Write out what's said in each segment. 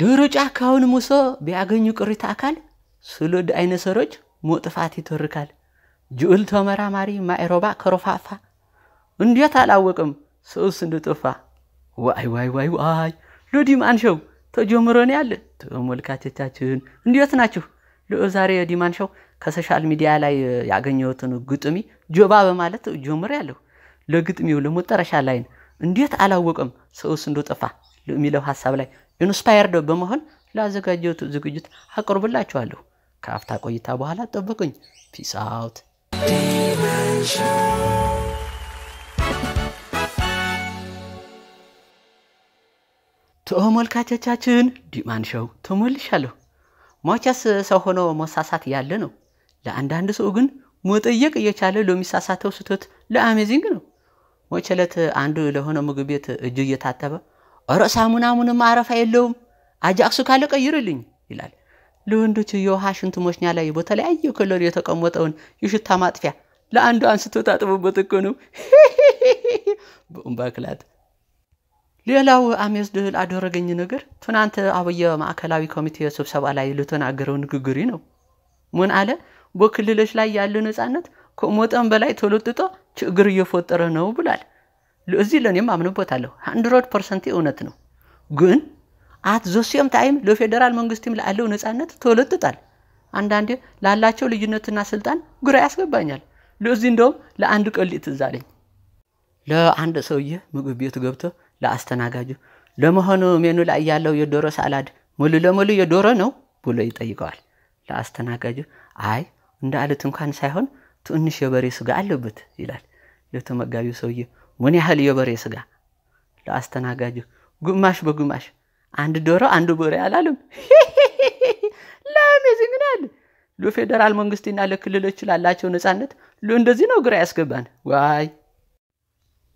ድህረ ጫካውን ሙሶ ቢያገኙ ቅሪተ አካል ስሉድ አይነሰሮች ሰሮች ሞጥፋት ይተርካል። ጅኡል ተመራማሪ ማይሮባ ከሮፋፋ እንዴት አላወቅም ሰውስ እንደጠፋ። ዋይ ዋይ ዋይ ዋይ ለዲማን ሾው ተጀምሮን ያለ። ተመልካቾቻችን እንዴት ናችሁ? ልኦ ዛሬ ዲማንሸው ከሶሻል ሚዲያ ላይ ያገኘሁትን ግጥሚ ጆባ በማለት ጀምር ያለሁ ለግጥሚው ለመጠረሻ ላይን እንዴት አላወቅም ሰውስ እንደጠፋ የሚለው ሀሳብ ላይ ኢንስፓየርድ በመሆን ላዘጋጀሁት ዝግጅት አቀርብላችኋለሁ። ከአፍታ ቆይታ በኋላ ጠብቁኝ። ፒስ አውት። ተመልካቾቻችን ዲማን ሸው ተመልሻለሁ። መቼስ ሰው ሆኖ መሳሳት ያለ ነው። ለአንዳንድ ሰው ግን መጠየቅ እየቻለ ለሚሳሳተው ስህተት ለአሜዚንግ ነው። ሞቸለት አንዱ አንድ ለሆነ ምግብ ቤት እጅ እየታጠበ እረ ሳሙናሙንም አረፋ የለውም አጃክሱ ካለ ቀይርልኝ ይላል። ለወንዶች የውሃ ሽንት መሽኛ ላይ በተለያየ ከለር የተቀመጠውን የሽታ ማጥፊያ ለአንዱ አንስቶ ታጥቦበት እኮ ነው ክላት። ሌላው አሜስ ድህል አደረገኝ ነገር ትናንት አብየ ማዕከላዊ ኮሚቴ ስብሰባ ላይ ለተናገረው ንግግሪ ነው። ምን አለ? በክልሎች ላይ ያለ ነፃነት ከመጠን በላይ ተለጥጦ ችግር እየፈጠረ ነው ብሏል። እዚህ ለእኔም አምንበታለሁ። ሃንድሮድ ፐርሰንት እውነት ነው። ግን አት ዘሴም ታይም ለፌዴራል መንግስትም ላለው ነፃነት ተለጥጣል። አንዳንዴ ላላቸው ልዩነትና ስልጣን ግራ ያስገባኛል። ለዚህ እንደውም ለአንድ ቀልድ ትዝ ለአንድ ሰውዬ ምግብ ቤት ገብቶ ለአስተናጋጁ ለመሆኑ ሜኑ ላይ ያለው የዶሮ ሳላድ ሙሉ ለሙሉ የዶሮ ነው ብሎ ይጠይቀዋል። ለአስተናጋጁ አይ እንደ አለት እንኳን ሳይሆን ትንሽ የበሬ ስጋ አለበት ይላል። ለተመጋቢው ሰውዬ ምን ያህል የበሬ ስጋ ለአስተናጋጁ ግማሽ በግማሽ አንድ ዶሮ አንድ በሬ አላለም። ለአሜዚንግ ነው ለፌዴራል መንግስትና ለክልሎች ላላቸው ነፃነት እንደዚህ ነው ግራ ያስገባን። ዋይ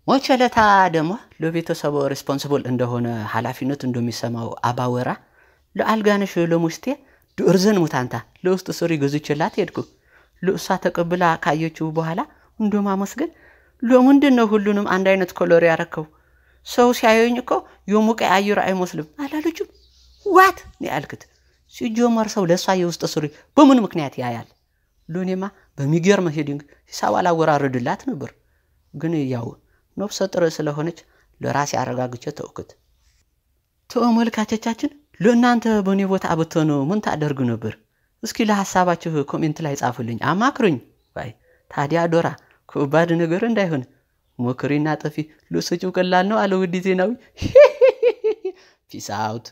ሞቸለታ ደግሞ ለቤተሰቡ ሪስፖንስብል እንደሆነ ኃላፊነት እንደሚሰማው አባወራ ለአልጋነሽ ለሙስቴ ድርዘን ሙታንታ ለውስጥ ስሪ ገዙችላት ሄድኩ። ለእሷ ተቀብላ ካየችው በኋላ እንዶ ለምንድን ነው ሁሉንም አንድ አይነት ኮሎር ያረከው? ሰው ሲያየኝ እኮ የሙቀ አየር አይመስልም አላለችም። ዋት ነው ያልክት? ሲጀመር ሰው ለእሷ የውስጥ ስሪ በምን ምክንያት ያያል? ሎኔማ በሚገርም ሄዲንግ ሂሳብ አላወራረድላት ነበር፣ ግን ያው ነፍሰ ጥር ስለሆነች ለራሴ አረጋግቼ ተውኩት። ተመልካቾቻችን ለእናንተ በእኔ ቦታ ብትሆኑ ምን ታደርጉ ነበር? እስኪ ለሀሳባችሁ ኮሜንት ላይ ጻፉልኝ፣ አማክሩኝ። ባይ ታዲያ ዶራ ከባድ ነገር እንዳይሆን ሞክሪና ጠፊ ልወሰጪው ቀላል ነው አለ ውድ ዜናዊ ፒስ አውት